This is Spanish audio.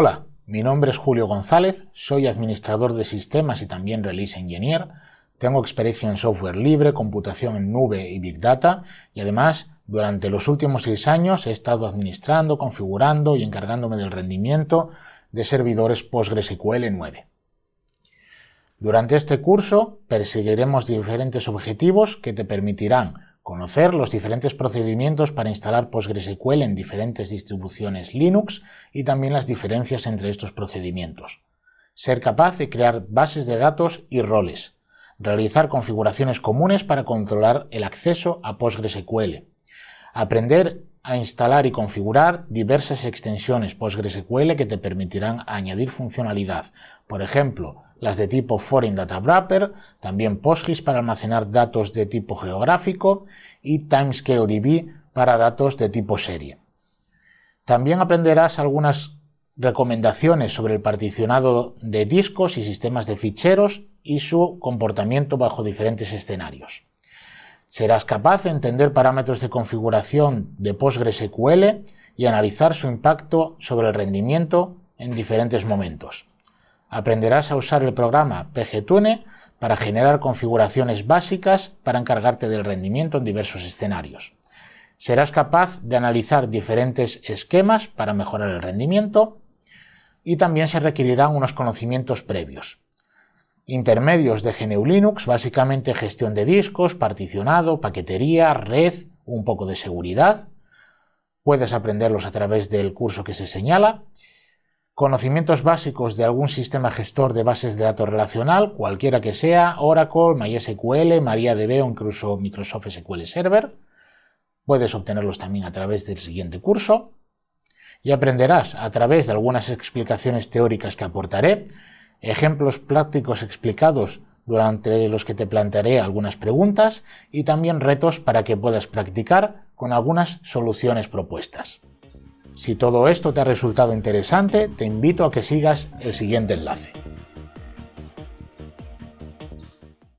Hola, mi nombre es Julio González, soy administrador de sistemas y también release engineer. Tengo experiencia en software libre, computación en nube y big data y además durante los últimos seis años he estado administrando, configurando y encargándome del rendimiento de servidores PostgreSQL 9. Durante este curso perseguiremos diferentes objetivos que te permitirán conocer los diferentes procedimientos para instalar PostgreSQL en diferentes distribuciones Linux y también las diferencias entre estos procedimientos, ser capaz de crear bases de datos y roles, realizar configuraciones comunes para controlar el acceso a PostgreSQL, aprender a instalar y configurar diversas extensiones PostgreSQL que te permitirán añadir funcionalidad, por ejemplo, las de tipo Foreign Data Wrapper, también PostGIS para almacenar datos de tipo geográfico y TimescaleDB para datos de tipo serie. También aprenderás algunas recomendaciones sobre el particionado de discos y sistemas de ficheros y su comportamiento bajo diferentes escenarios. Serás capaz de entender parámetros de configuración de PostgreSQL y analizar su impacto sobre el rendimiento en diferentes momentos. Aprenderás a usar el programa PGTune para generar configuraciones básicas para encargarte del rendimiento en diversos escenarios. Serás capaz de analizar diferentes esquemas para mejorar el rendimiento y también se requerirán unos conocimientos previos. Intermedios de GNU Linux, básicamente gestión de discos, particionado, paquetería, red, un poco de seguridad. Puedes aprenderlos a través del curso que se señala conocimientos básicos de algún sistema gestor de bases de datos relacional, cualquiera que sea, Oracle, MySQL, MariaDB o incluso Microsoft SQL Server. Puedes obtenerlos también a través del siguiente curso. Y aprenderás a través de algunas explicaciones teóricas que aportaré, ejemplos prácticos explicados durante los que te plantearé algunas preguntas y también retos para que puedas practicar con algunas soluciones propuestas. Si todo esto te ha resultado interesante, te invito a que sigas el siguiente enlace.